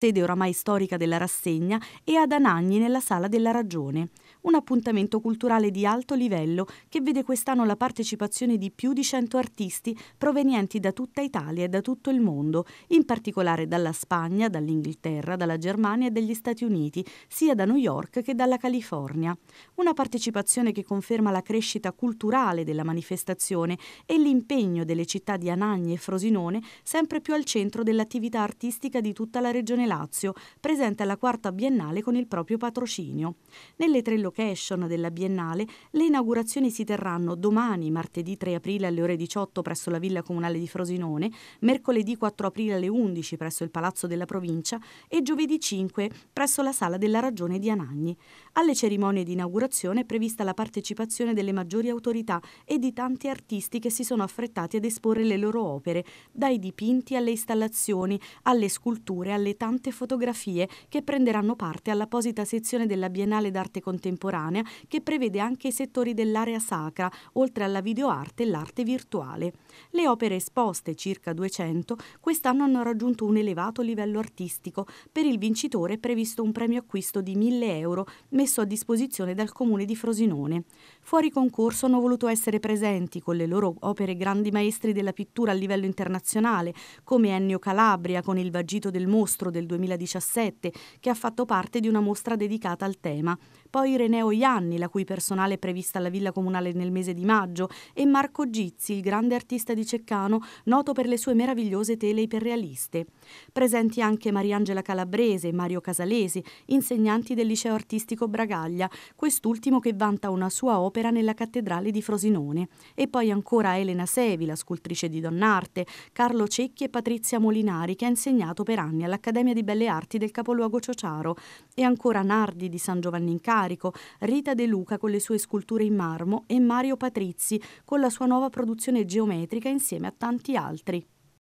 sede oramai storica della rassegna, e ad Anagni nella Sala della Ragione, un appuntamento culturale di alto livello che vede quest'anno la partecipazione di più di 100 artisti provenienti da tutta Italia e da tutto il mondo, in particolare dalla Spagna, dall'Inghilterra, dalla Germania e dagli Stati Uniti, sia da New York che dalla California. Una partecipazione che conferma la crescita culturale della manifestazione e l'impegno delle città di Anagni e Frosinone sempre più al centro dell'attività artistica di tutta la regione Lazio, presente alla quarta biennale con il proprio patrocinio. Nelle tre location della biennale le inaugurazioni si terranno domani, martedì 3 aprile alle ore 18 presso la Villa Comunale di Frosinone, mercoledì 4 aprile alle 11 presso il Palazzo della Provincia e giovedì 5 presso la Sala della Ragione di Anagni. Alle cerimonie di inaugurazione è prevista la partecipazione delle maggiori autorità e di tanti artisti che si sono affrettati ad esporre le loro opere, dai dipinti alle installazioni, alle sculture, alle tante tante fotografie che prenderanno parte all'apposita sezione della Biennale d'arte contemporanea che prevede anche i settori dell'area sacra, oltre alla videoarte e l'arte virtuale. Le opere esposte, circa 200, quest'anno hanno raggiunto un elevato livello artistico. Per il vincitore è previsto un premio acquisto di 1000 euro messo a disposizione dal comune di Frosinone. Fuori concorso hanno voluto essere presenti con le loro opere grandi maestri della pittura a livello internazionale, come Ennio Calabria con Il vagito del mostro del 2017, che ha fatto parte di una mostra dedicata al tema. Poi Reneo Ianni, la cui personale è prevista alla Villa Comunale nel mese di maggio, e Marco Gizzi, il grande artista di Ceccano, noto per le sue meravigliose tele iperrealiste. Presenti anche Mariangela Calabrese e Mario Casalesi, insegnanti del liceo artistico Bragaglia, quest'ultimo che vanta una sua opera nella cattedrale di Frosinone. E poi ancora Elena Sevi, la scultrice di Donnarte, Carlo Cecchi e Patrizia Molinari, che ha insegnato per anni all'Accademia di Belle Arti del capoluogo Ciociaro e ancora Nardi di San Giovanni in Carico, Rita De Luca con le sue sculture in marmo e Mario Patrizzi con la sua nuova produzione geometrica insieme a tanti altri.